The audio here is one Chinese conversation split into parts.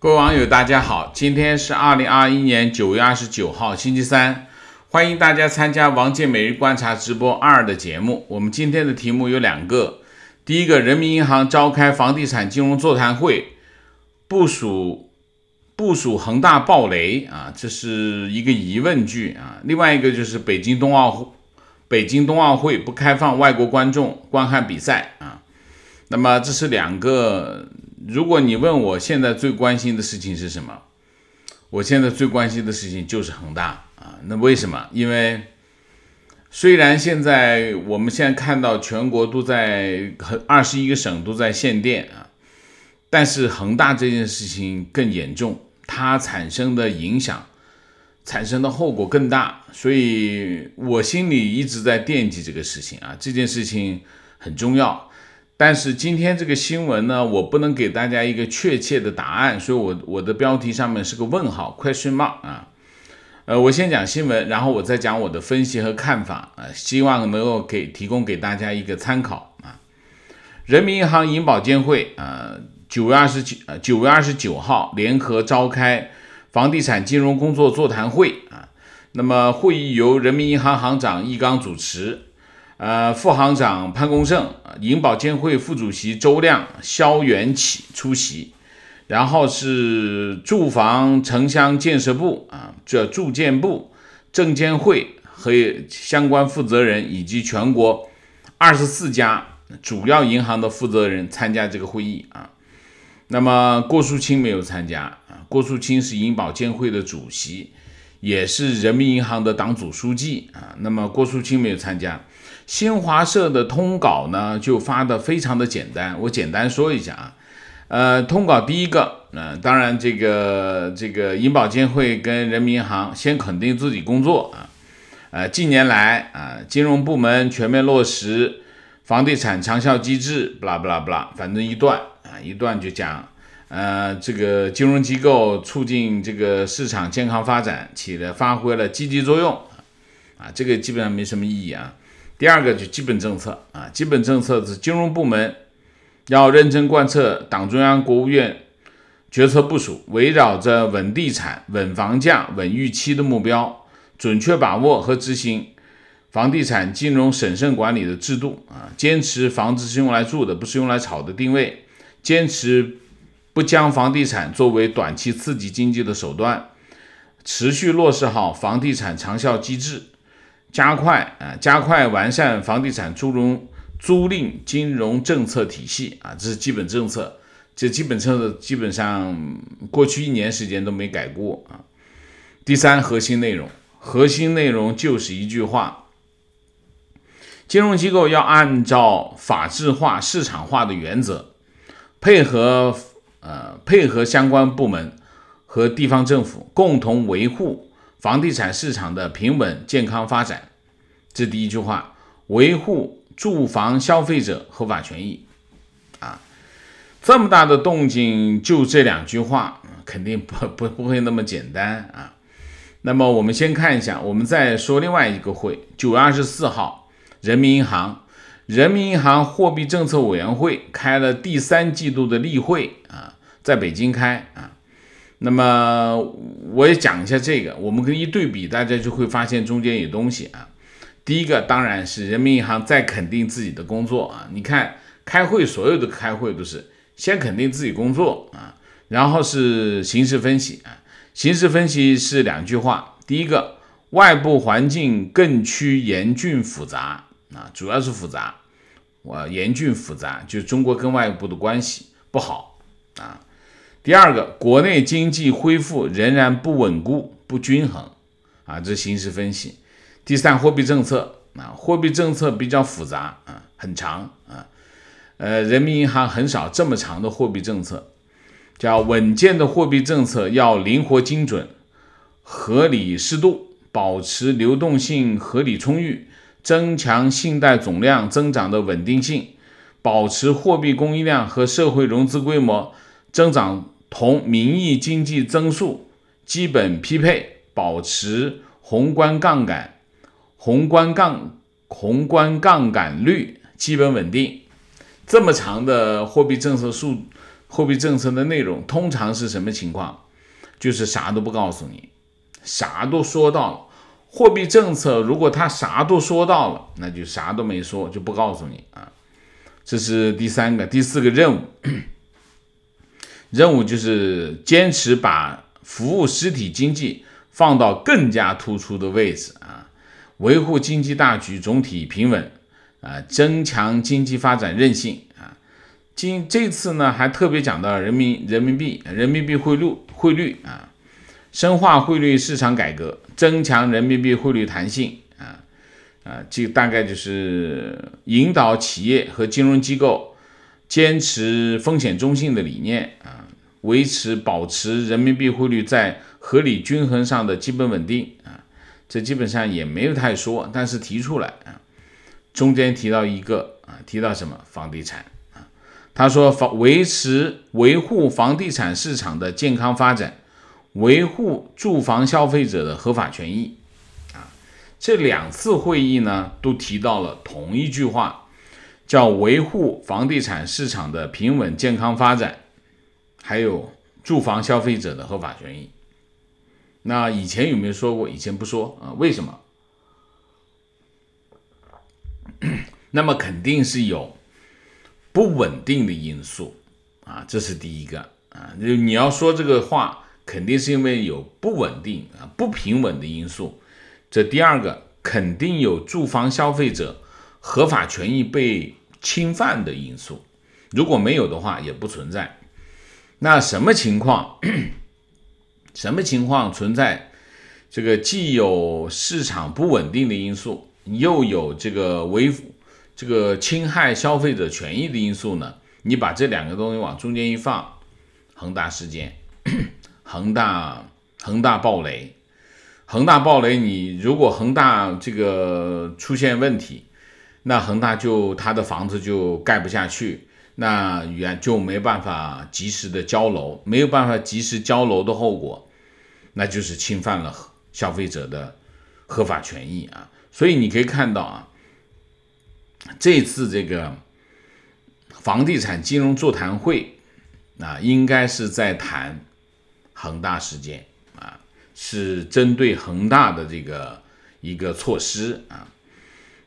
各位网友，大家好，今天是二零二一年九月二十九号，星期三，欢迎大家参加王建每日观察直播二的节目。我们今天的题目有两个，第一个，人民银行召开房地产金融座谈会，部署部署恒大暴雷啊，这是一个疑问句啊。另外一个就是北京冬奥北京冬奥会不开放外国观众观看比赛啊，那么这是两个。如果你问我现在最关心的事情是什么，我现在最关心的事情就是恒大啊。那为什么？因为虽然现在我们现在看到全国都在很二十一个省都在限电啊，但是恒大这件事情更严重，它产生的影响、产生的后果更大，所以我心里一直在惦记这个事情啊。这件事情很重要。但是今天这个新闻呢，我不能给大家一个确切的答案，所以我我的标题上面是个问号，question mark 啊。呃，我先讲新闻，然后我再讲我的分析和看法啊，希望能够给提供给大家一个参考啊。人民银行、银保监会啊，九月二十九，九月二十九号联合召开房地产金融工作座谈会啊。那么会议由人民银行行长易纲主持。呃，副行长潘功胜、银保监会副主席周亮、肖元启出席，然后是住房城乡建设部啊，这住建部、证监会和相关负责人，以及全国二十四家主要银行的负责人参加这个会议啊。那么郭树清没有参加啊，郭树清是银保监会的主席，也是人民银行的党组书记啊。那么郭树清没有参加。新华社的通稿呢，就发的非常的简单，我简单说一下啊，呃，通稿第一个，呃，当然这个这个银保监会跟人民银行先肯定自己工作啊，呃，近年来啊，金融部门全面落实房地产长效机制，不啦不啦不啦，反正一段啊，一段就讲，呃，这个金融机构促进这个市场健康发展，起了发挥了积极作用，啊，这个基本上没什么意义啊。第二个就基本政策啊，基本政策是金融部门要认真贯彻党中央、国务院决策部署，围绕着稳地产、稳房价、稳预期的目标，准确把握和执行房地产金融审慎管理的制度啊，坚持房子是用来住的，不是用来炒的定位，坚持不将房地产作为短期刺激经济的手段，持续落实好房地产长效机制。加快啊，加快完善房地产租融租赁金融政策体系啊，这是基本政策。这基本政策基本上过去一年时间都没改过啊。第三，核心内容，核心内容就是一句话：金融机构要按照法制化、市场化的原则，配合呃配合相关部门和地方政府共同维护。房地产市场的平稳健康发展，这第一句话，维护住房消费者合法权益，啊，这么大的动静，就这两句话，肯定不不不会那么简单啊。那么我们先看一下，我们再说另外一个会，九月二十四号，人民银行，人民银行货币政策委员会开了第三季度的例会啊，在北京开啊。那么我也讲一下这个，我们跟一对比，大家就会发现中间有东西啊。第一个当然是人民银行在肯定自己的工作啊。你看开会所有的开会都是先肯定自己工作啊，然后是形势分析啊。形势分析是两句话，第一个外部环境更趋严峻复杂啊，主要是复杂，我严峻复杂，就中国跟外部的关系不好。第二个，国内经济恢复仍然不稳固、不均衡，啊，这是形势分析。第三，货币政策啊，货币政策比较复杂啊，很长啊，呃，人民银行很少这么长的货币政策，叫稳健的货币政策要灵活精准、合理适度，保持流动性合理充裕，增强信贷总量增长的稳定性，保持货币供应量和社会融资规模增长。同名义经济增速基本匹配，保持宏观杠杆、宏观杠、宏观杠杆率基本稳定。这么长的货币政策数，货币政策的内容通常是什么情况？就是啥都不告诉你，啥都说到了。货币政策如果他啥都说到了，那就啥都没说，就不告诉你啊。这是第三个、第四个任务。任务就是坚持把服务实体经济放到更加突出的位置啊，维护经济大局总体平稳啊，增强经济发展韧性啊。今这次呢还特别讲到人民人民币人民币汇率汇率啊，深化汇率市场改革，增强人民币汇率弹性啊啊，这大概就是引导企业和金融机构坚持风险中性的理念啊。维持保持人民币汇率在合理均衡上的基本稳定啊，这基本上也没有太说，但是提出来啊，中间提到一个啊，提到什么房地产啊，他说房维持维护房地产市场的健康发展，维护住房消费者的合法权益啊，这两次会议呢都提到了同一句话，叫维护房地产市场的平稳健康发展。还有住房消费者的合法权益，那以前有没有说过？以前不说啊，为什么？那么肯定是有不稳定的因素啊，这是第一个啊。就你要说这个话，肯定是因为有不稳定啊、不平稳的因素。这第二个，肯定有住房消费者合法权益被侵犯的因素。如果没有的话，也不存在。那什么情况？什么情况存在这个既有市场不稳定的因素，又有这个违这个侵害消费者权益的因素呢？你把这两个东西往中间一放，恒大事件，恒大恒大暴雷，恒大暴雷，你如果恒大这个出现问题，那恒大就他的房子就盖不下去。那远就没办法及时的交楼，没有办法及时交楼的后果，那就是侵犯了消费者的合法权益啊。所以你可以看到啊，这次这个房地产金融座谈会，啊，应该是在谈恒大事件啊，是针对恒大的这个一个措施啊。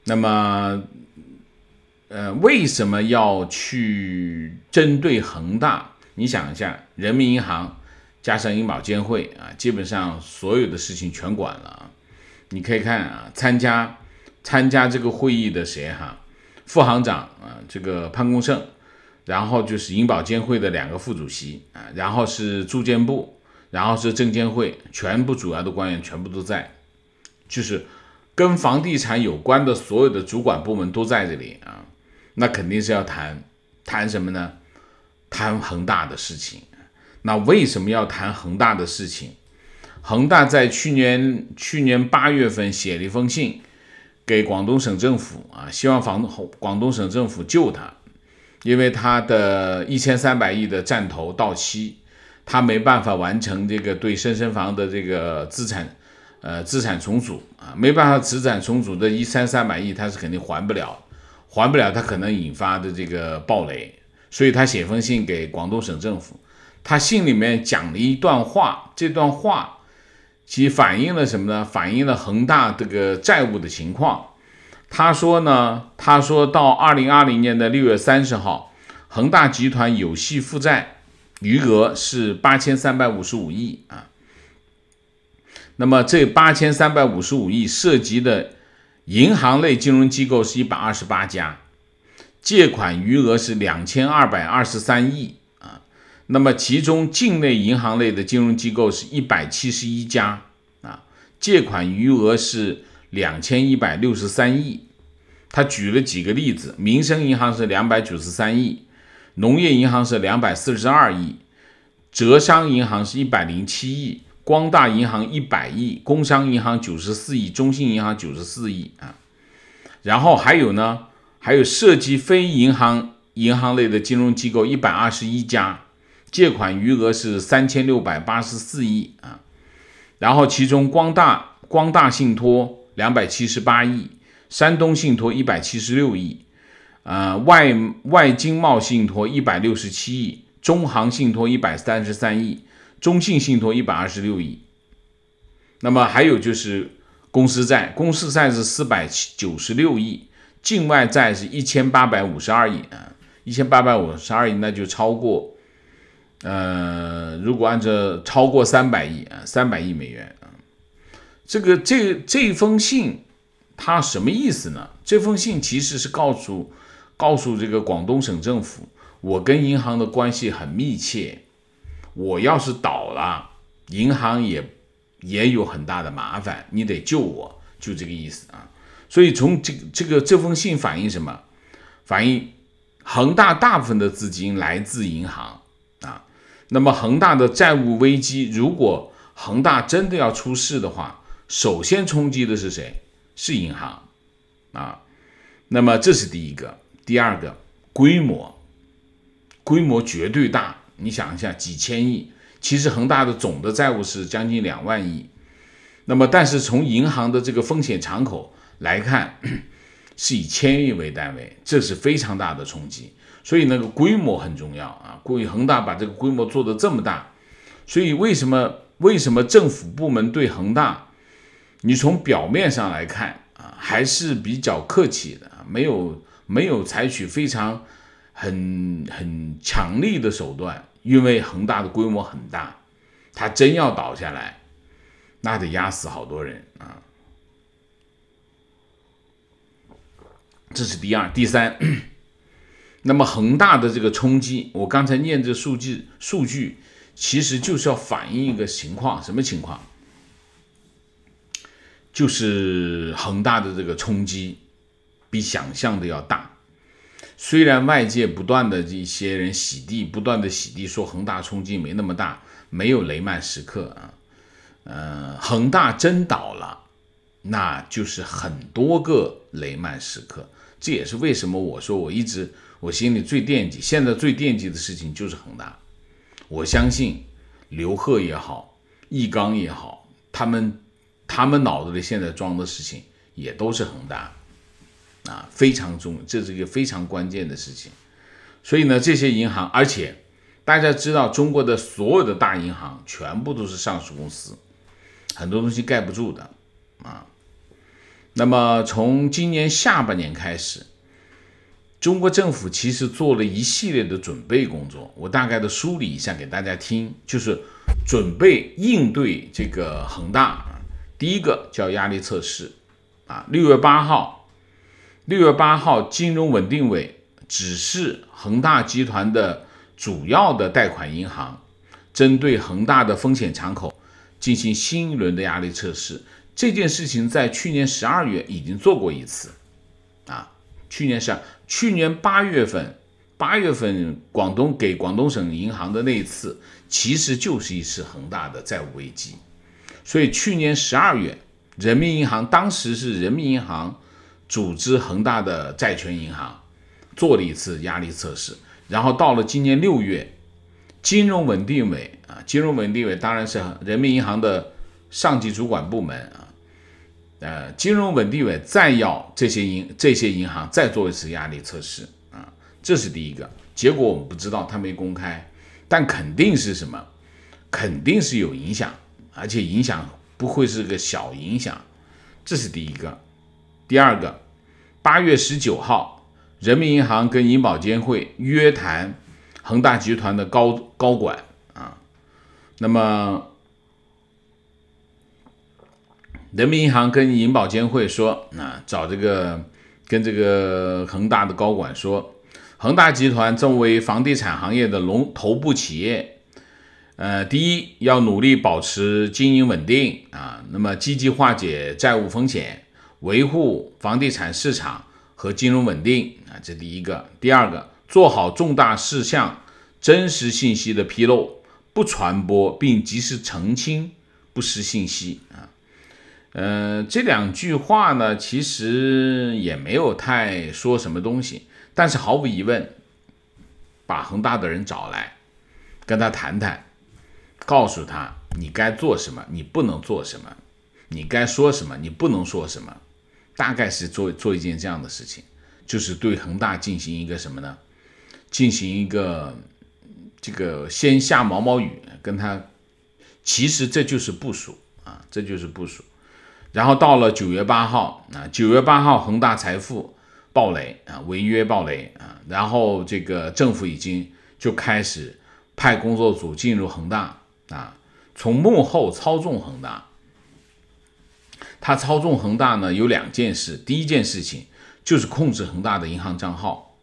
那么。呃，为什么要去针对恒大？你想一下，人民银行、加上银保监会啊，基本上所有的事情全管了啊。你可以看啊，参加参加这个会议的谁哈？副行长啊，这个潘功胜，然后就是银保监会的两个副主席啊，然后是住建部，然后是证监会，全部主要的官员全部都在，就是跟房地产有关的所有的主管部门都在这里啊。那肯定是要谈，谈什么呢？谈恒大的事情。那为什么要谈恒大的事情？恒大在去年去年八月份写了一封信，给广东省政府啊，希望房广东省政府救他，因为他的一千三百亿的债投到期，他没办法完成这个对深深房的这个资产，呃，资产重组啊，没办法资产重组的一三三百亿，他是肯定还不了。还不了，他可能引发的这个暴雷，所以他写封信给广东省政府。他信里面讲了一段话，这段话其反映了什么呢？反映了恒大这个债务的情况。他说呢，他说到二零二零年的六月三十号，恒大集团有息负债余额是八千三百五十五亿啊。那么这八千三百五十五亿涉及的。银行类金融机构是一百二十八家，借款余额是两千二百二十三亿啊。那么其中境内银行类的金融机构是一百七十一家啊，借款余额是两千一百六十三亿。他举了几个例子：民生银行是两百九十三亿，农业银行是两百四十二亿，浙商银行是一百零七亿。光大银行一百亿，工商银行九十四亿，中信银行九十四亿啊，然后还有呢，还有涉及非银行银行类的金融机构一百二十一家，借款余额是三千六百八十四亿啊，然后其中光大光大信托两百七十八亿，山东信托一百七十六亿，呃外外经贸信托一百六十七亿，中行信托一百三十三亿。中信信托一百二十六亿，那么还有就是公司债，公司债是四百九十六亿，境外债是一千八百五十二亿啊，一千八百五十二亿那就超过，呃，如果按照超过三百亿啊，三百亿美元啊，这个这这封信它什么意思呢？这封信其实是告诉告诉这个广东省政府，我跟银行的关系很密切。我要是倒了，银行也也有很大的麻烦，你得救我，就这个意思啊。所以从这个这个这封信反映什么？反映恒大大部分的资金来自银行啊。那么恒大的债务危机，如果恒大真的要出事的话，首先冲击的是谁？是银行啊。那么这是第一个，第二个规模，规模绝对大。你想一下，几千亿，其实恒大的总的债务是将近两万亿，那么但是从银行的这个风险敞口来看，是以千亿为单位，这是非常大的冲击。所以那个规模很重要啊。所恒大把这个规模做得这么大，所以为什么为什么政府部门对恒大，你从表面上来看啊，还是比较客气的，没有没有采取非常很很强力的手段。因为恒大的规模很大，它真要倒下来，那得压死好多人啊。这是第二、第三。那么恒大的这个冲击，我刚才念这数据数据，其实就是要反映一个情况，什么情况？就是恒大的这个冲击比想象的要大。虽然外界不断的这些人洗地，不断的洗地，说恒大冲击没那么大，没有雷曼时刻啊，呃，恒大真倒了，那就是很多个雷曼时刻。这也是为什么我说我一直我心里最惦记，现在最惦记的事情就是恒大。我相信刘贺也好，易纲也好，他们他们脑子里现在装的事情也都是恒大。啊，非常重，这是一个非常关键的事情。所以呢，这些银行，而且大家知道，中国的所有的大银行全部都是上市公司，很多东西盖不住的啊。那么从今年下半年开始，中国政府其实做了一系列的准备工作，我大概的梳理一下给大家听，就是准备应对这个恒大。第一个叫压力测试啊，六月八号。六月八号，金融稳定委指示恒大集团的主要的贷款银行，针对恒大的风险敞口进行新一轮的压力测试。这件事情在去年十二月已经做过一次，啊，去年十二，去年八月份，八月份广东给广东省银行的那一次，其实就是一次恒大的债务危机。所以去年十二月，人民银行当时是人民银行。组织恒大的债权银行做了一次压力测试，然后到了今年六月，金融稳定委啊，金融稳定委当然是人民银行的上级主管部门啊，呃，金融稳定委再要这些银这些银行再做一次压力测试啊，这是第一个结果，我们不知道他没公开，但肯定是什么，肯定是有影响，而且影响不会是个小影响，这是第一个。第二个，八月十九号，人民银行跟银保监会约谈恒大集团的高高管啊。那么，人民银行跟银保监会说，啊，找这个跟这个恒大的高管说，恒大集团作为房地产行业的龙头部企业，呃，第一要努力保持经营稳定啊，那么积极化解债务风险。维护房地产市场和金融稳定啊，这第一个；第二个，做好重大事项真实信息的披露，不传播，并及时澄清，不实信息啊。呃，这两句话呢，其实也没有太说什么东西，但是毫无疑问，把恒大的人找来，跟他谈谈，告诉他你该做什么，你不能做什么，你该说什么，你不能说什么。大概是做做一件这样的事情，就是对恒大进行一个什么呢？进行一个这个先下毛毛雨，跟他其实这就是部署啊，这就是部署。然后到了九月八号啊，九月八号恒大财富暴雷啊，违约暴雷啊，然后这个政府已经就开始派工作组进入恒大啊，从幕后操纵恒大。他操纵恒大呢，有两件事。第一件事情就是控制恒大的银行账号，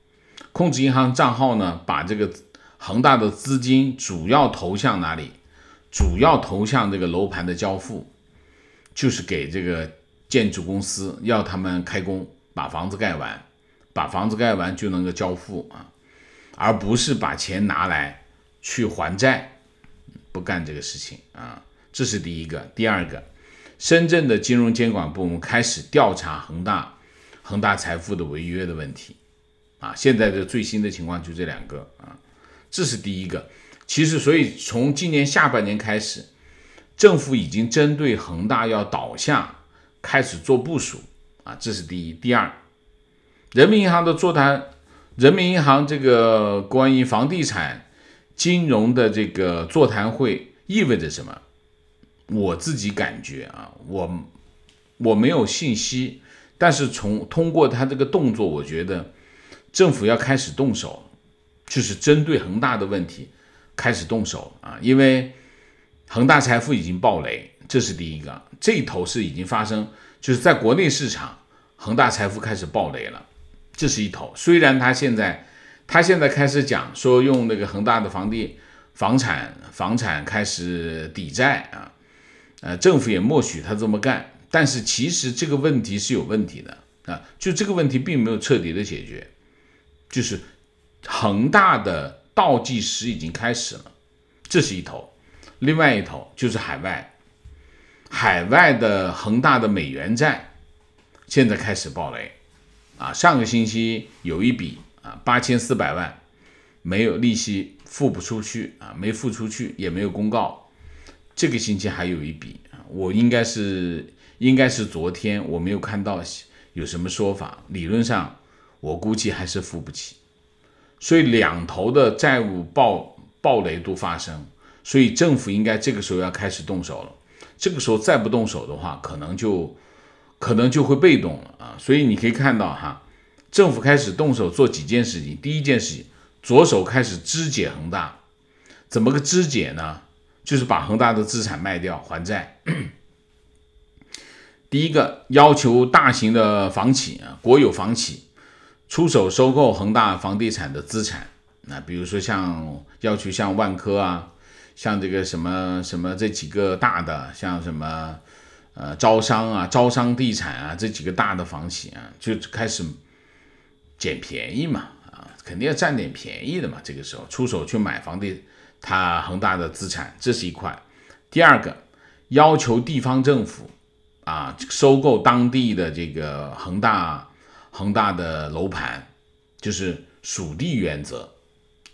控制银行账号呢，把这个恒大的资金主要投向哪里？主要投向这个楼盘的交付，就是给这个建筑公司要他们开工，把房子盖完，把房子盖完就能够交付啊，而不是把钱拿来去还债，不干这个事情啊。这是第一个。第二个。深圳的金融监管部门开始调查恒大、恒大财富的违约的问题，啊，现在的最新的情况就这两个啊，这是第一个。其实，所以从今年下半年开始，政府已经针对恒大要倒下开始做部署，啊，这是第一。第二，人民银行的座谈，人民银行这个关于房地产金融的这个座谈会意味着什么？我自己感觉啊，我我没有信息，但是从通过他这个动作，我觉得政府要开始动手，就是针对恒大的问题开始动手啊，因为恒大财富已经暴雷，这是第一个，这一头是已经发生，就是在国内市场恒大财富开始暴雷了，这是一头。虽然他现在他现在开始讲说用那个恒大的房地房产房产开始抵债啊。呃，政府也默许他这么干，但是其实这个问题是有问题的啊，就这个问题并没有彻底的解决，就是恒大的倒计时已经开始了，这是一头，另外一头就是海外，海外的恒大的美元债现在开始暴雷，啊，上个星期有一笔啊八千四百万，没有利息付不出去啊，没付出去也没有公告。这个星期还有一笔啊，我应该是应该是昨天我没有看到有什么说法，理论上我估计还是付不起，所以两头的债务暴暴雷都发生，所以政府应该这个时候要开始动手了。这个时候再不动手的话，可能就可能就会被动了啊。所以你可以看到哈，政府开始动手做几件事情，第一件事情，左手开始肢解恒大，怎么个肢解呢？就是把恒大的资产卖掉还债。第一个要求大型的房企啊，国有房企出手收购恒大房地产的资产。那比如说像要求像万科啊，像这个什么什么这几个大的，像什么呃招商啊、招商地产啊这几个大的房企啊，就开始捡便宜嘛啊，肯定要占点便宜的嘛。这个时候出手去买房地。他恒大的资产，这是一块。第二个，要求地方政府啊收购当地的这个恒大恒大的楼盘，就是属地原则。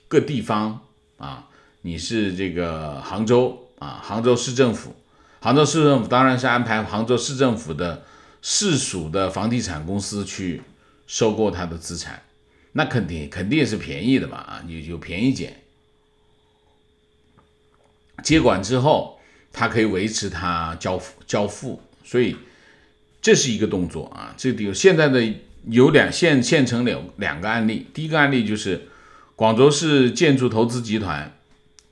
各地方啊，你是这个杭州啊，杭州市政府，杭州市政府当然是安排杭州市政府的市属的房地产公司去收购它的资产，那肯定肯定是便宜的嘛啊，有有便宜捡。接管之后，它可以维持它交付交付，所以这是一个动作啊。这地方现在的有两现县城两两个案例，第一个案例就是广州市建筑投资集团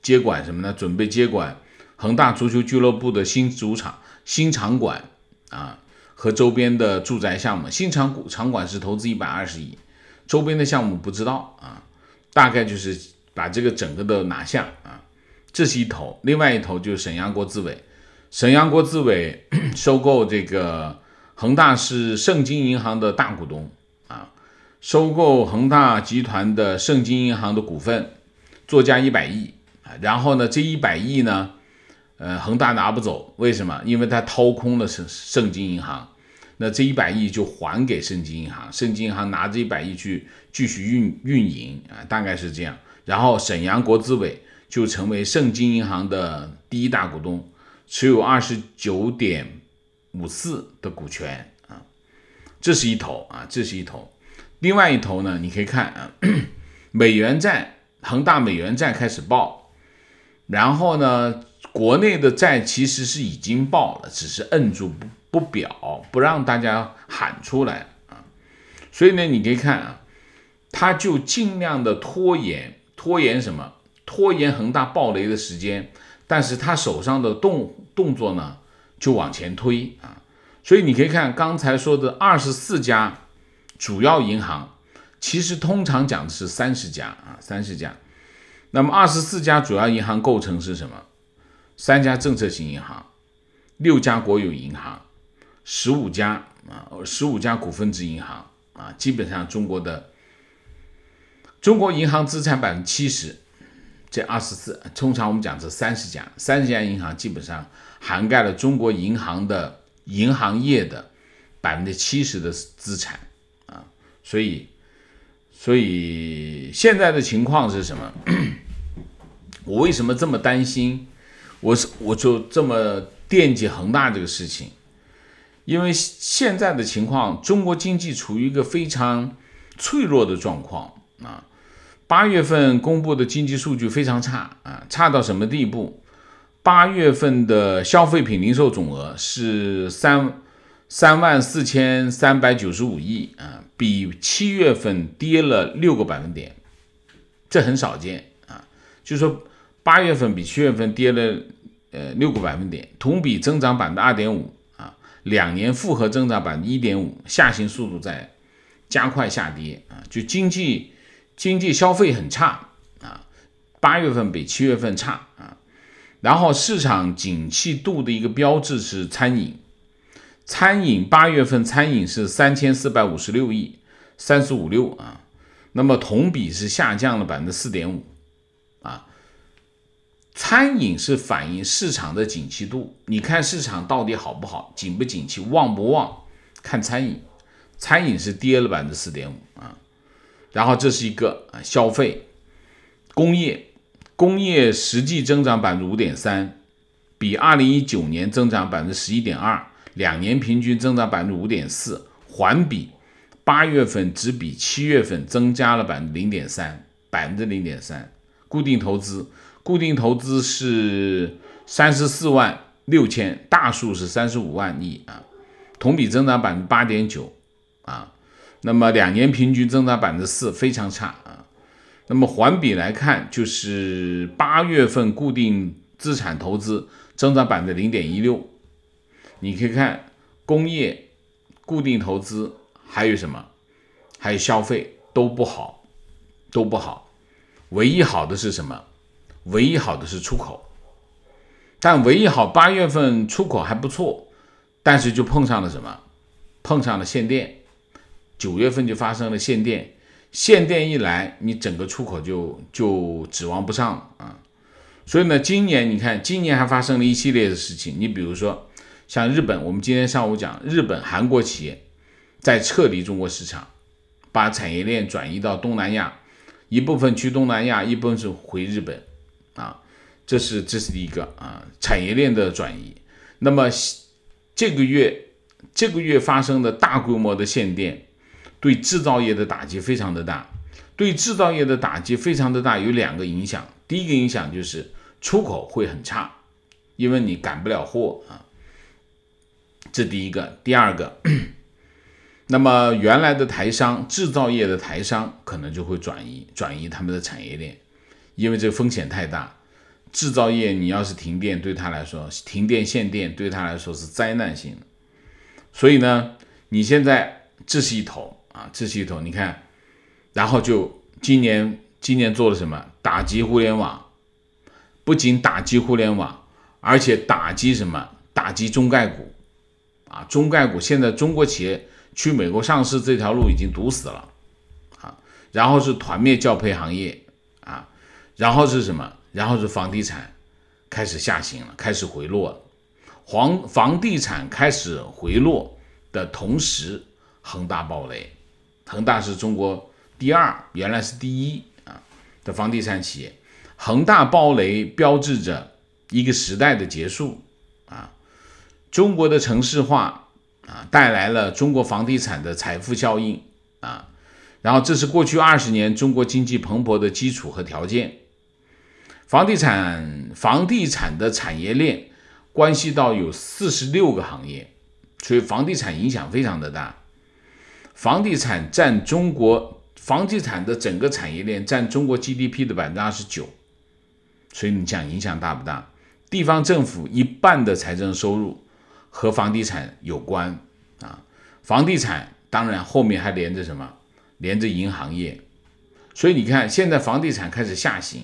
接管什么呢？准备接管恒大足球俱乐部的新主场新场馆啊和周边的住宅项目。新场场馆是投资一百二十亿，周边的项目不知道啊，大概就是把这个整个的拿下。这是一头，另外一头就是沈阳国资委。沈阳国资委 收购这个恒大是盛京银行的大股东啊，收购恒大集团的盛京银行的股份，作价一百亿啊。然后呢，这一百亿呢，呃，恒大拿不走，为什么？因为他掏空了盛盛京银行，那这一百亿就还给盛京银行，盛京银行拿着一百亿去继续运运营啊，大概是这样。然后沈阳国资委。就成为盛京银行的第一大股东，持有二十九点五四的股权啊，这是一头啊，这是一头。另外一头呢，你可以看啊，美元债恒大美元债开始爆，然后呢，国内的债其实是已经爆了，只是摁住不不表，不让大家喊出来啊。所以呢，你可以看啊，他就尽量的拖延拖延什么？拖延恒大暴雷的时间，但是他手上的动动作呢就往前推啊，所以你可以看刚才说的二十四家主要银行，其实通常讲的是三十家啊，三十家。那么二十四家主要银行构成是什么？三家政策性银行，六家国有银行，十五家啊，十五家股份制银行啊，基本上中国的中国银行资产百分之七十。这二十四，通常我们讲这三十家，三十家银行基本上涵盖了中国银行的银行业的百分之七十的资产啊，所以，所以现在的情况是什么？我为什么这么担心？我是我就这么惦记恒大这个事情，因为现在的情况，中国经济处于一个非常脆弱的状况啊。八月份公布的经济数据非常差啊，差到什么地步？八月份的消费品零售总额是三三万四千三百九十五亿啊，比七月份跌了六个百分点，这很少见啊。就说八月份比七月份跌了呃六个百分点，同比增长百分之二点五啊，两年复合增长百分之一点五，下行速度在加快下跌啊，就经济。经济消费很差啊，八月份比七月份差啊，然后市场景气度的一个标志是餐饮，餐饮八月份餐饮是三千四百五十六亿，三十五六啊，那么同比是下降了百分之四点五啊，餐饮是反映市场的景气度，你看市场到底好不好，景不景气，旺不旺，看餐饮，餐饮是跌了百分之四点五。然后这是一个消费，工业，工业实际增长百分之五点三，比二零一九年增长百分之十一点二，两年平均增长百分之五点四，环比八月份只比七月份增加了百分之零点三，百分之零点三。固定投资，固定投资是三十四万六千，大数是三十五万亿啊，同比增长百分之八点九，啊。那么两年平均增长百分之四，非常差啊。那么环比来看，就是八月份固定资产投资增长百分之零点一六。你可以看工业固定投资，还有什么，还有消费都不好，都不好。唯一好的是什么？唯一好的是出口。但唯一好八月份出口还不错，但是就碰上了什么？碰上了限电。九月份就发生了限电，限电一来，你整个出口就就指望不上了啊。所以呢，今年你看，今年还发生了一系列的事情。你比如说，像日本，我们今天上午讲，日本韩国企业在撤离中国市场，把产业链转移到东南亚，一部分去东南亚，一部分是回日本啊。这是这是一个啊产业链的转移。那么这个月这个月发生的大规模的限电。对制造业的打击非常的大，对制造业的打击非常的大，有两个影响。第一个影响就是出口会很差，因为你赶不了货啊，这第一个。第二个，那么原来的台商制造业的台商可能就会转移，转移他们的产业链，因为这风险太大。制造业你要是停电，对他来说停电限电对他来说是灾难性的。所以呢，你现在这是一头。啊，这系统你看，然后就今年今年做了什么？打击互联网，不仅打击互联网，而且打击什么？打击中概股啊！中概股现在中国企业去美国上市这条路已经堵死了啊！然后是团灭教培行业啊！然后是什么？然后是房地产开始下行了，开始回落。了。房房地产开始回落的同时，恒大暴雷。恒大是中国第二，原来是第一啊的房地产企业。恒大暴雷标志着一个时代的结束啊。中国的城市化啊带来了中国房地产的财富效应啊，然后这是过去二十年中国经济蓬勃的基础和条件。房地产房地产的产业链关系到有四十六个行业，所以房地产影响非常的大。房地产占中国房地产的整个产业链占中国 GDP 的百分之二十九，所以你讲影响大不大？地方政府一半的财政收入和房地产有关啊，房地产当然后面还连着什么？连着银行业，所以你看现在房地产开始下行，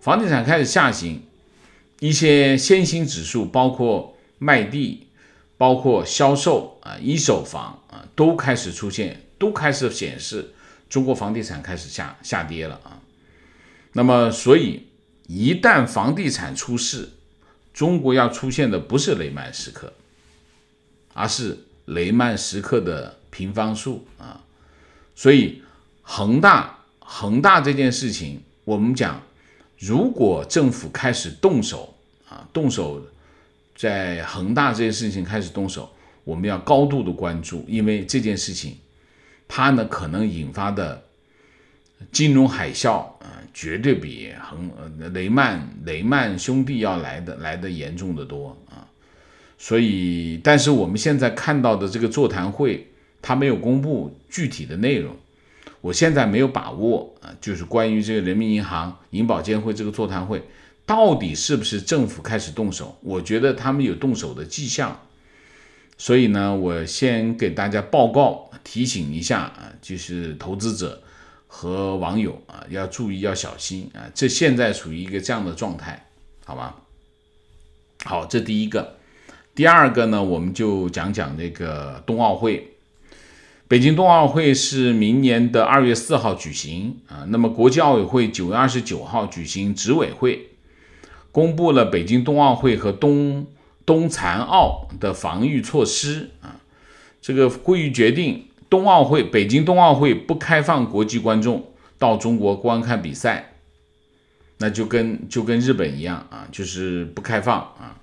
房地产开始下行，一些先行指数包括卖地。包括销售啊，一手房啊，都开始出现，都开始显示，中国房地产开始下下跌了啊。那么，所以一旦房地产出事，中国要出现的不是雷曼时刻，而是雷曼时刻的平方数啊。所以恒大恒大这件事情，我们讲，如果政府开始动手啊，动手。在恒大这件事情开始动手，我们要高度的关注，因为这件事情，它呢可能引发的金融海啸啊，绝对比恒雷曼雷曼兄弟要来的来的严重的多啊。所以，但是我们现在看到的这个座谈会，它没有公布具体的内容，我现在没有把握啊，就是关于这个人民银行银保监会这个座谈会。到底是不是政府开始动手？我觉得他们有动手的迹象，所以呢，我先给大家报告提醒一下啊，就是投资者和网友啊，要注意要小心啊，这现在处于一个这样的状态，好吧？好，这第一个，第二个呢，我们就讲讲那个冬奥会，北京冬奥会是明年的二月四号举行啊，那么国际奥委会九月二十九号举行执委会。公布了北京冬奥会和冬冬残奥的防御措施啊，这个会议决定冬奥会北京冬奥会不开放国际观众到中国观看比赛，那就跟就跟日本一样啊，就是不开放啊，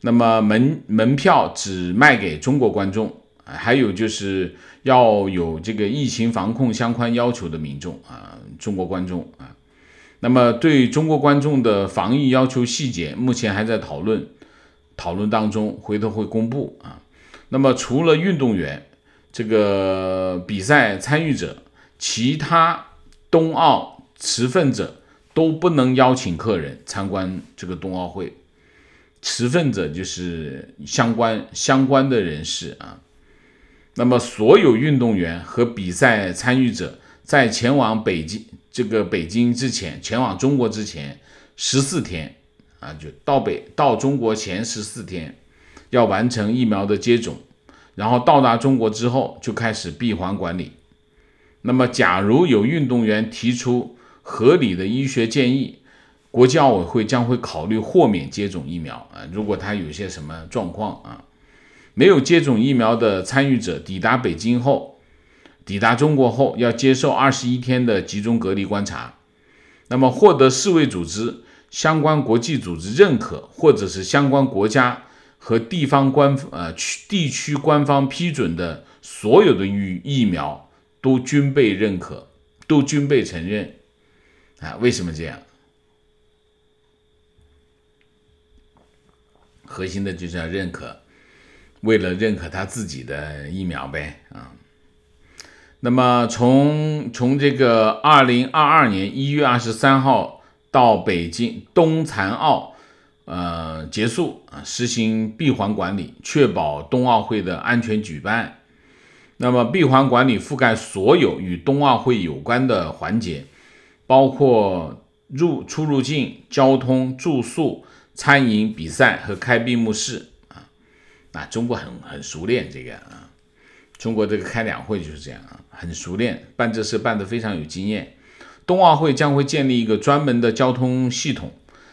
那么门门票只卖给中国观众，还有就是要有这个疫情防控相关要求的民众啊，中国观众啊。那么，对中国观众的防疫要求细节，目前还在讨论讨论当中，回头会公布啊。那么，除了运动员这个比赛参与者，其他冬奥持份者都不能邀请客人参观这个冬奥会。持份者就是相关相关的人士啊。那么，所有运动员和比赛参与者在前往北京。这个北京之前前往中国之前十四天啊，就到北到中国前十四天要完成疫苗的接种，然后到达中国之后就开始闭环管理。那么假如有运动员提出合理的医学建议，国际奥委会将会考虑豁免接种疫苗啊。如果他有些什么状况啊，没有接种疫苗的参与者抵达北京后。抵达中国后，要接受二十一天的集中隔离观察。那么，获得世卫组织相关国际组织认可，或者是相关国家和地方官呃区地区官方批准的所有的疫疫苗，都均被认可，都均被承认。啊，为什么这样？核心的就是要认可，为了认可他自己的疫苗呗，啊。那么从从这个二零二二年一月二十三号到北京冬残奥，呃结束啊，实行闭环管理，确保冬奥会的安全举办。那么闭环管理覆盖所有与冬奥会有关的环节，包括入出入境、交通、住宿、餐饮、比赛和开闭幕式啊，啊，中国很很熟练这个啊。中国这个开两会就是这样啊，很熟练，办这事办得非常有经验。冬奥会将会建立一个专门的交通系统，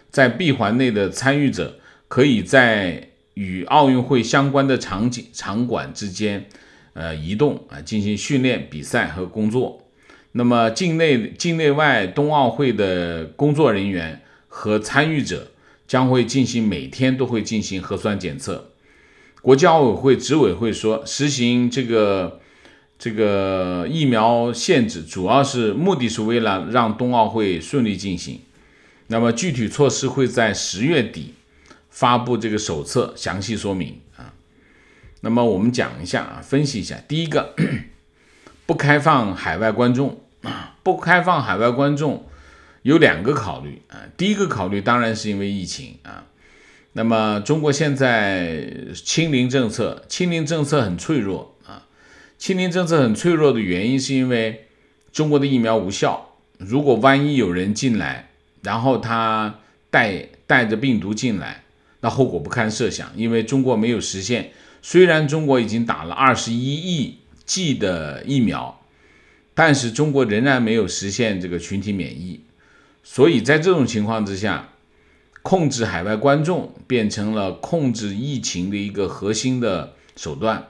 在闭环内的参与者可以在与奥运会相关的场景、场馆之间，呃，移动啊，进行训练、比赛和工作。那么，境内、境内外冬奥会的工作人员和参与者将会进行每天都会进行核酸检测。国家奥委会执委会说，实行这个这个疫苗限制，主要是目的是为了让冬奥会顺利进行。那么具体措施会在十月底发布这个手册，详细说明啊。那么我们讲一下啊，分析一下。第一个，不开放海外观众啊，不开放海外观众有两个考虑啊。第一个考虑当然是因为疫情啊。那么，中国现在清零政策，清零政策很脆弱啊。清零政策很脆弱的原因，是因为中国的疫苗无效。如果万一有人进来，然后他带带着病毒进来，那后果不堪设想。因为中国没有实现，虽然中国已经打了二十一亿剂的疫苗，但是中国仍然没有实现这个群体免疫。所以在这种情况之下。控制海外观众变成了控制疫情的一个核心的手段，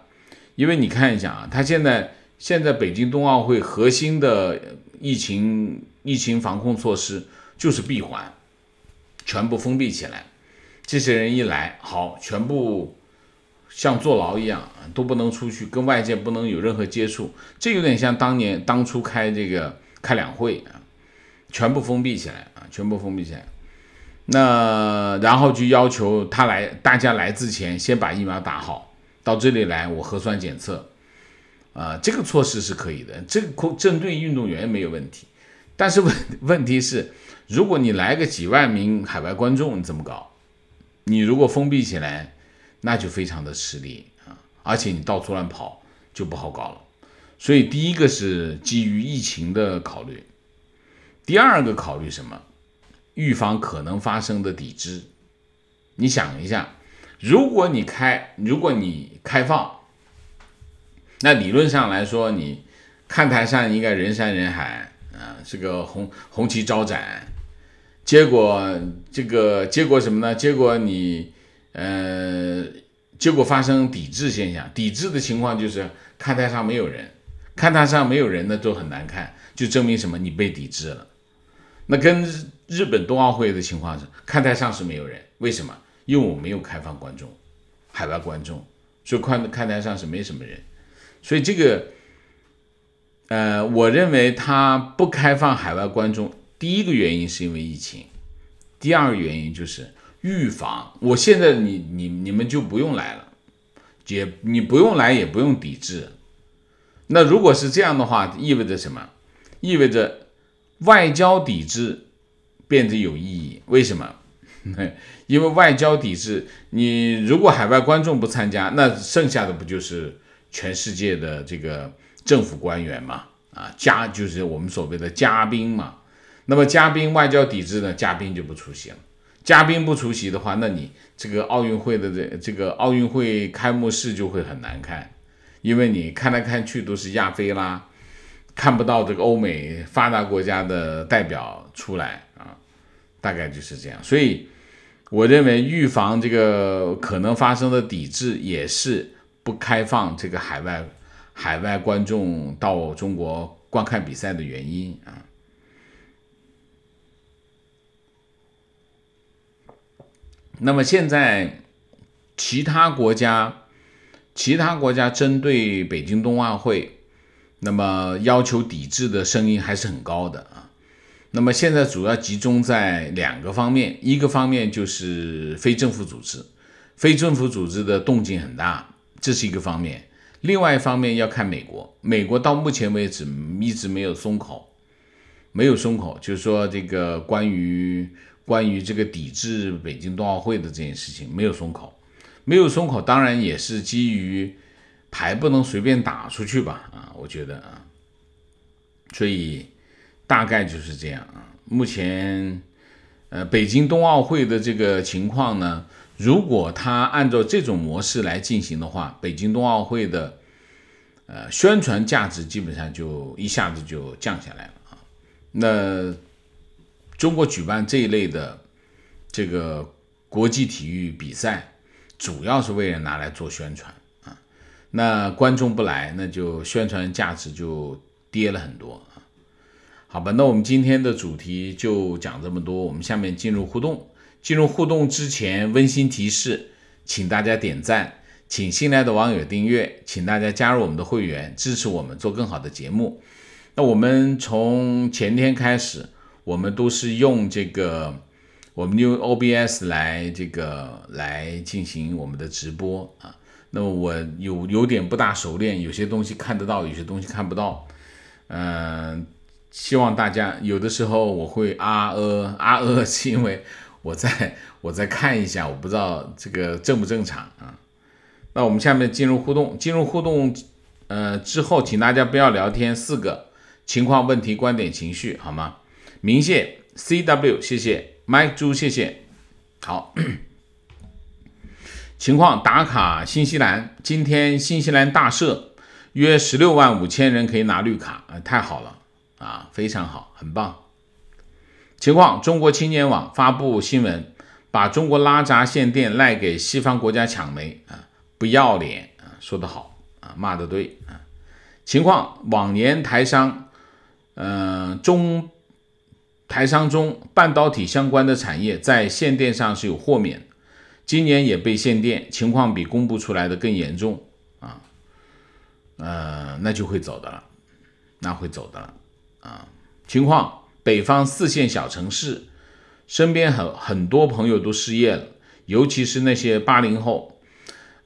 因为你看一下啊，他现在现在北京冬奥会核心的疫情疫情防控措施就是闭环，全部封闭起来，这些人一来好全部像坐牢一样都不能出去，跟外界不能有任何接触，这有点像当年当初开这个开两会啊，全部封闭起来啊，全部封闭起来。那然后就要求他来，大家来之前先把疫苗打好，到这里来我核酸检测，呃，这个措施是可以的，这个针对运动员没有问题。但是问 问题是，如果你来个几万名海外观众，你怎么搞？你如果封闭起来，那就非常的吃力啊，而且你到处乱跑就不好搞了。所以第一个是基于疫情的考虑，第二个考虑什么？预防可能发生的抵制，你想一下，如果你开，如果你开放，那理论上来说，你看台上应该人山人海啊，这个红红旗招展，结果这个结果什么呢？结果你呃，结果发生抵制现象。抵制的情况就是看台上没有人，看台上没有人呢，都很难看，就证明什么？你被抵制了。那跟。日本冬奥会的情况是，看台上是没有人，为什么？因为我没有开放观众，海外观众，所以看看台上是没什么人。所以这个，呃，我认为他不开放海外观众，第一个原因是因为疫情，第二个原因就是预防。我现在你你你们就不用来了，也你不用来，也不用抵制。那如果是这样的话，意味着什么？意味着外交抵制。变得有意义？为什么？因为外交抵制。你如果海外观众不参加，那剩下的不就是全世界的这个政府官员嘛？啊，嘉就是我们所谓的嘉宾嘛。那么嘉宾外交抵制呢？嘉宾就不出席了。嘉宾不出席的话，那你这个奥运会的这这个奥运会开幕式就会很难看，因为你看来看去都是亚非啦，看不到这个欧美发达国家的代表出来。大概就是这样，所以我认为预防这个可能发生的抵制，也是不开放这个海外海外观众到中国观看比赛的原因啊。那么现在其他国家其他国家针对北京冬奥会，那么要求抵制的声音还是很高的啊。那么现在主要集中在两个方面，一个方面就是非政府组织，非政府组织的动静很大，这是一个方面。另外一方面要看美国，美国到目前为止一直没有松口，没有松口，就是说这个关于关于这个抵制北京冬奥会的这件事情没有松口，没有松口。当然也是基于牌不能随便打出去吧，啊，我觉得啊，所以。大概就是这样啊。目前，呃，北京冬奥会的这个情况呢，如果他按照这种模式来进行的话，北京冬奥会的，呃，宣传价值基本上就一下子就降下来了啊。那中国举办这一类的这个国际体育比赛，主要是为了拿来做宣传啊。那观众不来，那就宣传价值就跌了很多。好吧，那我们今天的主题就讲这么多。我们下面进入互动。进入互动之前，温馨提示，请大家点赞，请新来的网友订阅，请大家加入我们的会员，支持我们做更好的节目。那我们从前天开始，我们都是用这个，我们用 OBS 来这个来进行我们的直播啊。那么我有有点不大熟练，有些东西看得到，有些东西看不到。嗯。希望大家有的时候我会啊呃啊呃，是因为我在我在看一下，我不知道这个正不正常啊。那我们下面进入互动，进入互动呃之后，请大家不要聊天，四个情况、问题、观点、情绪，好吗？明谢 C W 谢谢，Mike 朱，谢谢，好。情况打卡新西兰，今天新西兰大赦，约十六万五千人可以拿绿卡啊，太好了。啊，非常好，很棒。情况：中国青年网发布新闻，把中国拉闸限电赖给西方国家抢煤啊，不要脸啊，说得好啊，骂得对啊。情况：往年台商，嗯，中台商中半导体相关的产业在限电上是有豁免，今年也被限电，情况比公布出来的更严重啊，呃，那就会走的了，那会走的了。啊，情况北方四线小城市，身边很很多朋友都失业了，尤其是那些八零后，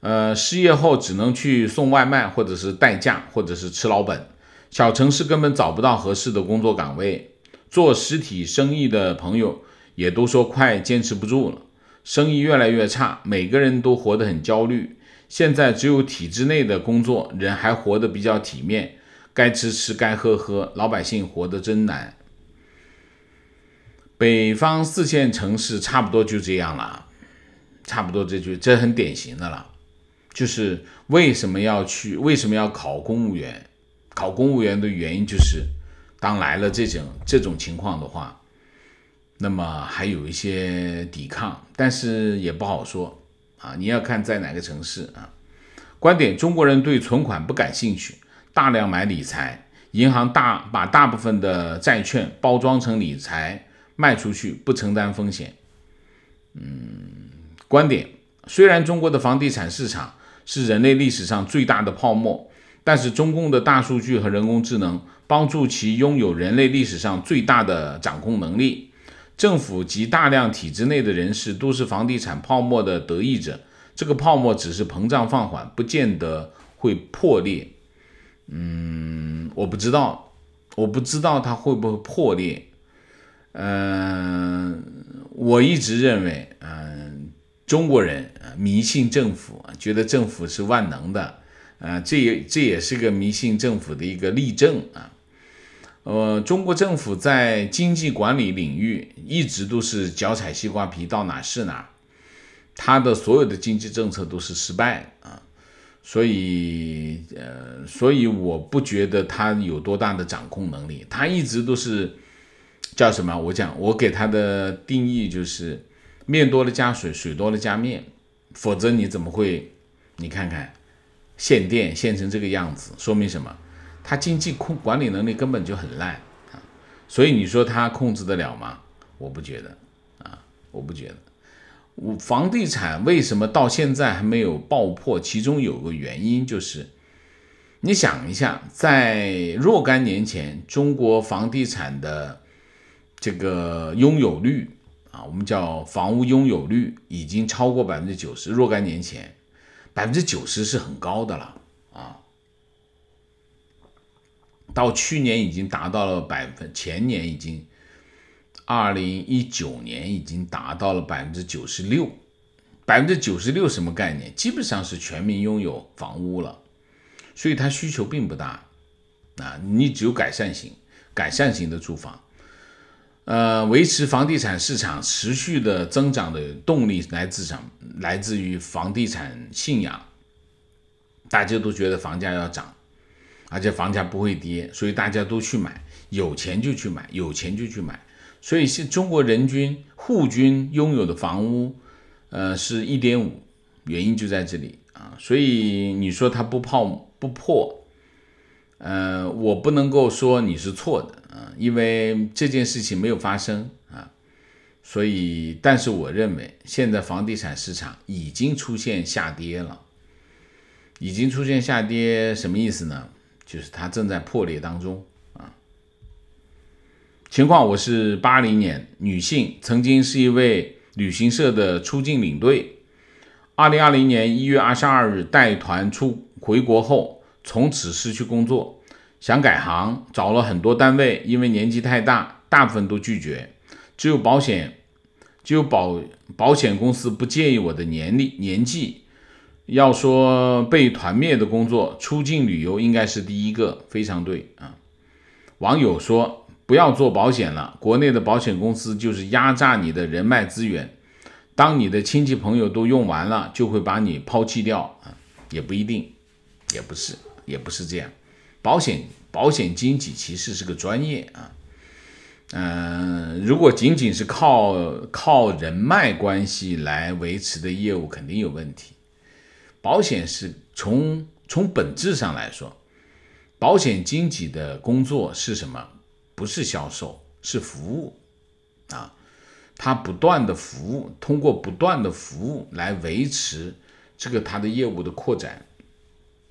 呃，失业后只能去送外卖，或者是代驾，或者是吃老本。小城市根本找不到合适的工作岗位，做实体生意的朋友也都说快坚持不住了，生意越来越差，每个人都活得很焦虑。现在只有体制内的工作，人还活得比较体面。该吃吃，该喝喝，老百姓活得真难。北方四线城市差不多就这样了，差不多这就这很典型的了，就是为什么要去，为什么要考公务员？考公务员的原因就是，当来了这种这种情况的话，那么还有一些抵抗，但是也不好说啊，你要看在哪个城市啊。观点：中国人对存款不感兴趣。大量买理财，银行大把大部分的债券包装成理财卖出去，不承担风险。嗯，观点：虽然中国的房地产市场是人类历史上最大的泡沫，但是中共的大数据和人工智能帮助其拥有人类历史上最大的掌控能力。政府及大量体制内的人士都是房地产泡沫的得益者。这个泡沫只是膨胀放缓，不见得会破裂。嗯，我不知道，我不知道它会不会破裂。嗯，我一直认为，嗯，中国人迷信政府，觉得政府是万能的，啊，这也这也是个迷信政府的一个例证啊。呃，中国政府在经济管理领域一直都是脚踩西瓜皮，到哪是哪，它的所有的经济政策都是失败啊。所以，呃，所以我不觉得他有多大的掌控能力。他一直都是叫什么？我讲，我给他的定义就是：面多了加水，水多了加面，否则你怎么会？你看看，限电限成这个样子，说明什么？他经济控管理能力根本就很烂啊！所以你说他控制得了吗？我不觉得啊，我不觉得。我房地产为什么到现在还没有爆破？其中有个原因就是，你想一下，在若干年前，中国房地产的这个拥有率啊，我们叫房屋拥有率，已经超过百分之九十。若干年前，百分之九十是很高的了啊。到去年已经达到了百分，前年已经。二零一九年已经达到了百分之九十六，百分之九十六什么概念？基本上是全民拥有房屋了，所以它需求并不大。啊，你只有改善型、改善型的住房。呃，维持房地产市场持续的增长的动力来自什么？来自于房地产信仰。大家都觉得房价要涨，而且房价不会跌，所以大家都去买，有钱就去买，有钱就去买。所以是中国人均户均拥有的房屋，呃，是1.5，原因就在这里啊。所以你说它不泡不破，呃，我不能够说你是错的啊，因为这件事情没有发生啊。所以，但是我认为现在房地产市场已经出现下跌了，已经出现下跌，什么意思呢？就是它正在破裂当中。情况：我是八零年女性，曾经是一位旅行社的出境领队。二零二零年一月二十二日带团出回国后，从此失去工作，想改行，找了很多单位，因为年纪太大，大部分都拒绝。只有保险，只有保保险公司不介意我的年龄年纪。要说被团灭的工作，出境旅游应该是第一个，非常对啊。网友说。不要做保险了，国内的保险公司就是压榨你的人脉资源，当你的亲戚朋友都用完了，就会把你抛弃掉啊，也不一定，也不是，也不是这样。保险保险经纪其实是个专业啊，嗯，如果仅仅是靠靠人脉关系来维持的业务，肯定有问题。保险是从从本质上来说，保险经纪的工作是什么？不是销售，是服务啊！他不断的服务，通过不断的服务来维持这个他的业务的扩展，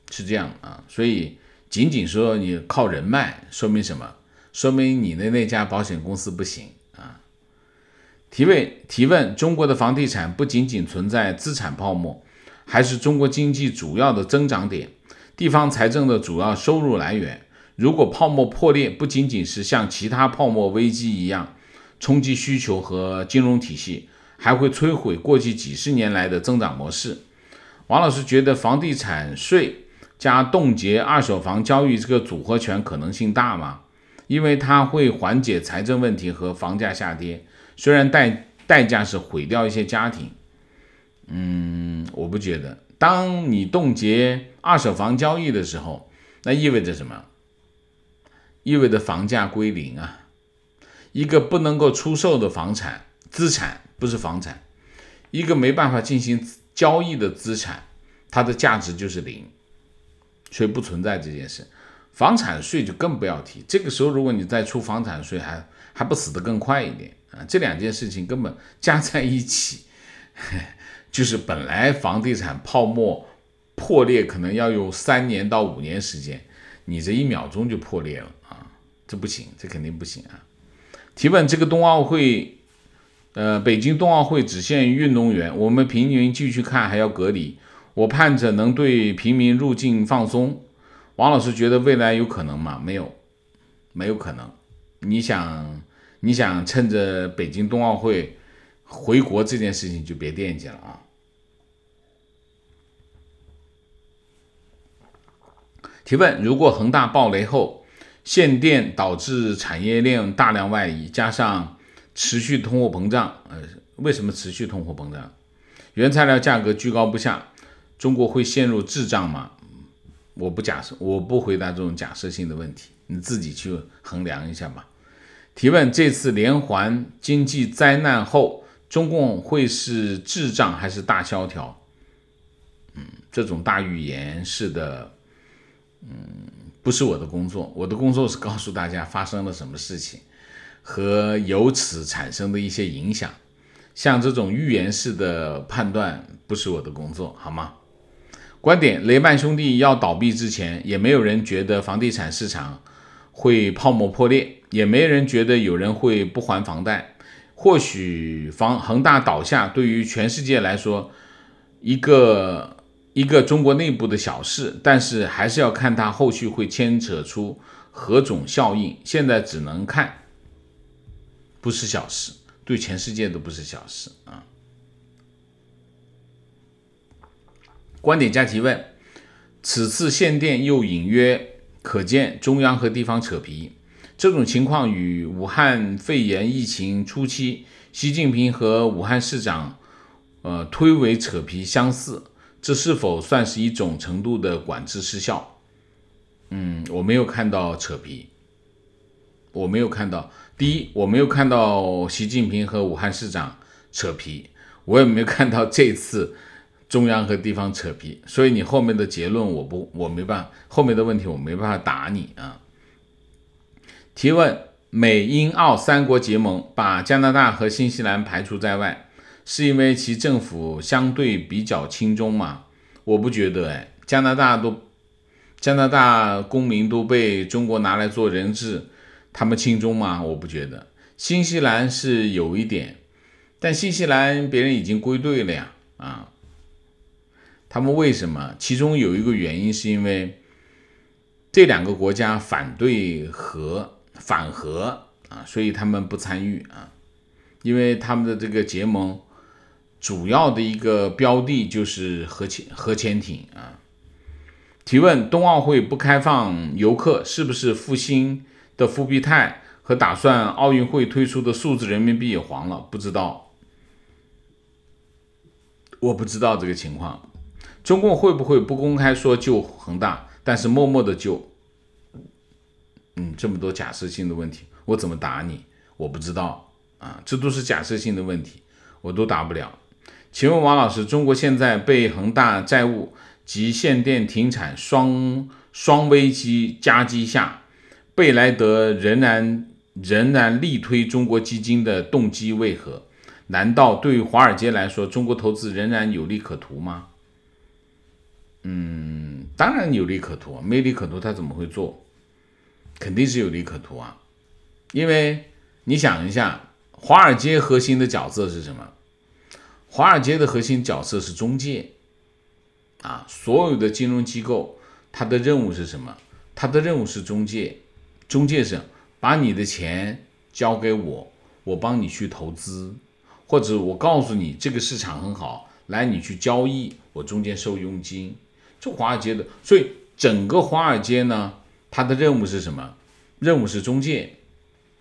是这样啊。所以，仅仅说你靠人脉，说明什么？说明你的那家保险公司不行啊。提问提问：中国的房地产不仅仅存在资产泡沫，还是中国经济主要的增长点，地方财政的主要收入来源。如果泡沫破裂，不仅仅是像其他泡沫危机一样冲击需求和金融体系，还会摧毁过去几十年来的增长模式。王老师觉得房地产税加冻结二手房交易这个组合拳可能性大吗？因为它会缓解财政问题和房价下跌，虽然代代价是毁掉一些家庭。嗯，我不觉得。当你冻结二手房交易的时候，那意味着什么？意味着房价归零啊！一个不能够出售的房产资产不是房产，一个没办法进行交易的资产，它的价值就是零，所以不存在这件事。房产税就更不要提。这个时候，如果你再出房产税，还还不死得更快一点啊？这两件事情根本加在一起，就是本来房地产泡沫破裂可能要用三年到五年时间，你这一秒钟就破裂了。这不行，这肯定不行啊！提问：这个冬奥会，呃，北京冬奥会只限于运动员，我们平民进去看还要隔离。我盼着能对平民入境放松。王老师觉得未来有可能吗？没有，没有可能。你想，你想趁着北京冬奥会回国这件事情就别惦记了啊！提问：如果恒大暴雷后？限电导致产业链大量外移，加上持续通货膨胀，呃，为什么持续通货膨胀？原材料价格居高不下，中国会陷入滞胀吗？我不假设，我不回答这种假设性的问题，你自己去衡量一下吧。提问：这次连环经济灾难后，中共会是滞胀还是大萧条？嗯，这种大预言式的，嗯。不是我的工作，我的工作是告诉大家发生了什么事情，和由此产生的一些影响。像这种预言式的判断，不是我的工作，好吗？观点：雷曼兄弟要倒闭之前，也没有人觉得房地产市场会泡沫破裂，也没人觉得有人会不还房贷。或许房恒大倒下，对于全世界来说，一个。一个中国内部的小事，但是还是要看它后续会牵扯出何种效应。现在只能看，不是小事，对全世界都不是小事啊。观点加提问：此次限电又隐约可见中央和地方扯皮，这种情况与武汉肺炎疫情初期习近平和武汉市长呃推诿扯皮相似。这是否算是一种程度的管制失效？嗯，我没有看到扯皮，我没有看到第一，我没有看到习近平和武汉市长扯皮，我也没有看到这次中央和地方扯皮，所以你后面的结论我不我没办法，后面的问题我没办法答你啊。提问：美英澳三国结盟，把加拿大和新西兰排除在外。是因为其政府相对比较亲中嘛？我不觉得，哎，加拿大都加拿大公民都被中国拿来做人质，他们亲中吗？我不觉得。新西兰是有一点，但新西兰别人已经归队了呀，啊，他们为什么？其中有一个原因是因为这两个国家反对和反核啊，所以他们不参与啊，因为他们的这个结盟。主要的一个标的就是核潜核潜艇啊。提问：冬奥会不开放游客，是不是复兴的复必泰和打算奥运会推出的数字人民币也黄了？不知道，我不知道这个情况。中共会不会不公开说救恒大，但是默默的救？嗯，这么多假设性的问题，我怎么答你？我不知道啊，这都是假设性的问题，我都答不了。请问王老师，中国现在被恒大债务及限电停产双双危机夹击下，贝莱德仍然仍然力推中国基金的动机为何？难道对华尔街来说，中国投资仍然有利可图吗？嗯，当然有利可图，没利可图他怎么会做？肯定是有利可图啊，因为你想一下，华尔街核心的角色是什么？华尔街的核心角色是中介，啊，所有的金融机构它的任务是什么？它的任务是中介，中介是把你的钱交给我，我帮你去投资，或者我告诉你这个市场很好，来你去交易，我中间收佣金。就华尔街的，所以整个华尔街呢，它的任务是什么？任务是中介，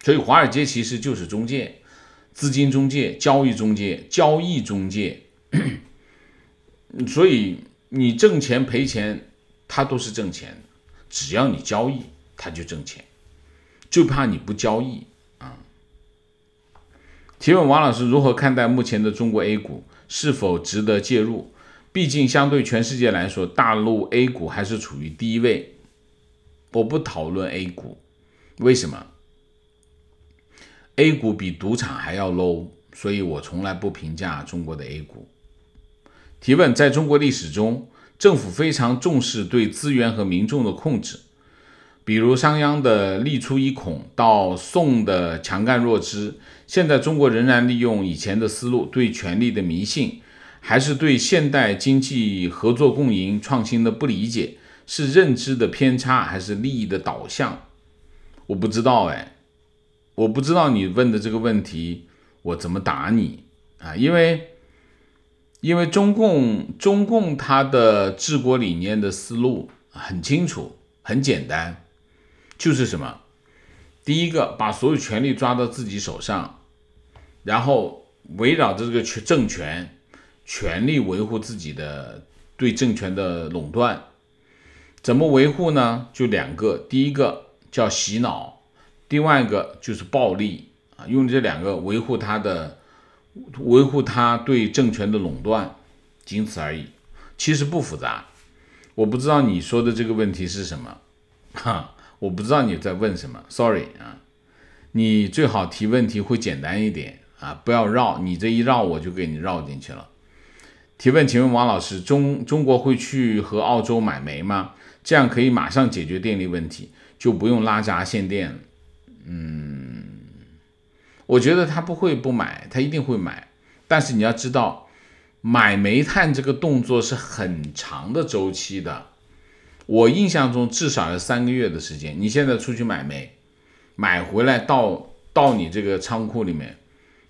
所以华尔街其实就是中介。资金中介、交易中介、交易中介，所以你挣钱赔钱，他都是挣钱的。只要你交易，他就挣钱，就怕你不交易啊。提问：王老师如何看待目前的中国 A 股是否值得介入？毕竟相对全世界来说，大陆 A 股还是处于低位。我不讨论 A 股，为什么？A 股比赌场还要 low，所以我从来不评价中国的 A 股。提问：在中国历史中，政府非常重视对资源和民众的控制，比如商鞅的利出一孔到宋的强干弱枝。现在中国仍然利用以前的思路，对权力的迷信，还是对现代经济合作共赢创新的不理解？是认知的偏差，还是利益的导向？我不知道哎。我不知道你问的这个问题，我怎么答你啊？因为，因为中共中共他的治国理念的思路很清楚、很简单，就是什么？第一个，把所有权力抓到自己手上，然后围绕着这个权政权，全力维护自己的对政权的垄断。怎么维护呢？就两个，第一个叫洗脑。另外一个就是暴力啊，用这两个维护他的，维护他对政权的垄断，仅此而已。其实不复杂，我不知道你说的这个问题是什么 哈，我不知道你在问什么。Sorry 啊，你最好提问题会简单一点啊，不要绕。你这一绕我就给你绕进去了。提问，请问王老师，中中国会去和澳洲买煤吗？这样可以马上解决电力问题，就不用拉闸限电了。我觉得他不会不买，他一定会买。但是你要知道，买煤炭这个动作是很长的周期的。我印象中至少要三个月的时间。你现在出去买煤，买回来到到你这个仓库里面，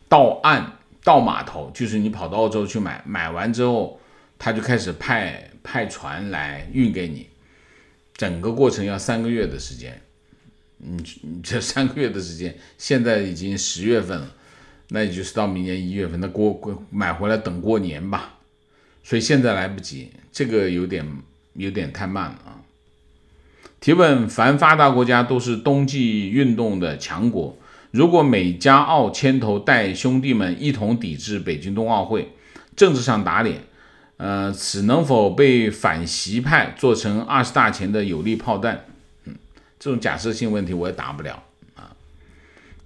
到岸到码头，就是你跑到澳洲去买，买完之后，他就开始派派船来运给你，整个过程要三个月的时间。你你 这三个月的时间，现在已经十月份了，那也就是到明年一月份，那过过买回来等过年吧，所以现在来不及，这个有点有点太慢了啊。提问：凡发达国家都是冬季运动的强国，如果美加澳牵头带兄弟们一同抵制北京冬奥会，政治上打脸，呃，此能否被反习派做成二十大前的有力炮弹？这种假设性问题我也答不了啊。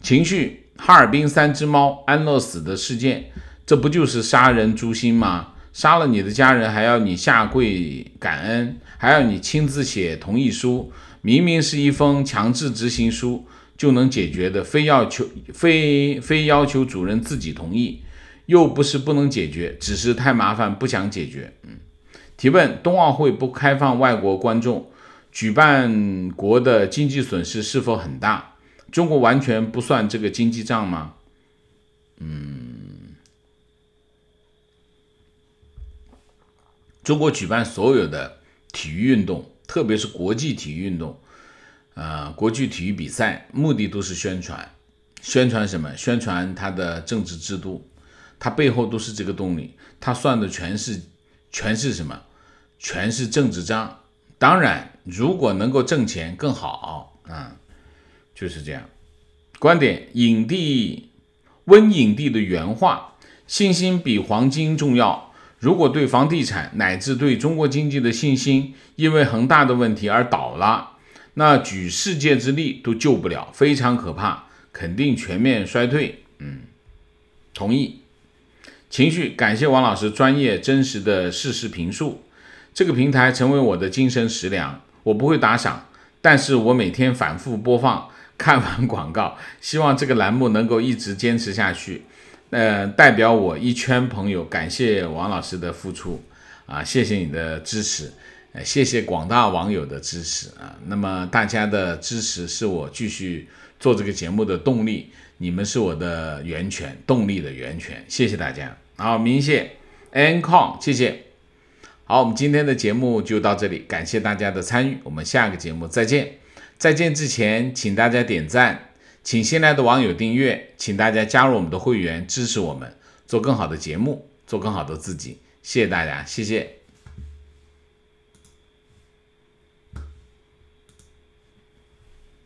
情绪，哈尔滨三只猫安乐死的事件，这不就是杀人诛心吗？杀了你的家人，还要你下跪感恩，还要你亲自写同意书，明明是一封强制执行书就能解决的，非要求非非要求主人自己同意，又不是不能解决，只是太麻烦不想解决。嗯，提问，冬奥会不开放外国观众。举办国的经济损失是否很大？中国完全不算这个经济账吗？嗯，中国举办所有的体育运动，特别是国际体育运动，呃，国际体育比赛，目的都是宣传，宣传什么？宣传它的政治制度，它背后都是这个动力，它算的全是，全是什么？全是政治账，当然。如果能够挣钱更好啊，就是这样。观点：影帝温影帝的原话，信心比黄金重要。如果对房地产乃至对中国经济的信心因为恒大的问题而倒了，那举世界之力都救不了，非常可怕，肯定全面衰退。嗯，同意。情绪：感谢王老师专业、真实的事实评述，这个平台成为我的精神食粮。我不会打赏，但是我每天反复播放，看完广告，希望这个栏目能够一直坚持下去。呃，代表我一圈朋友，感谢王老师的付出啊，谢谢你的支持，谢谢广大网友的支持啊。那么大家的支持是我继续做这个节目的动力，你们是我的源泉，动力的源泉。谢谢大家。好，明谢，Ancon，谢谢。好，我们今天的节目就到这里，感谢大家的参与，我们下个节目再见。再见之前，请大家点赞，请新来的网友订阅，请大家加入我们的会员，支持我们做更好的节目，做更好的自己，谢谢大家，谢谢。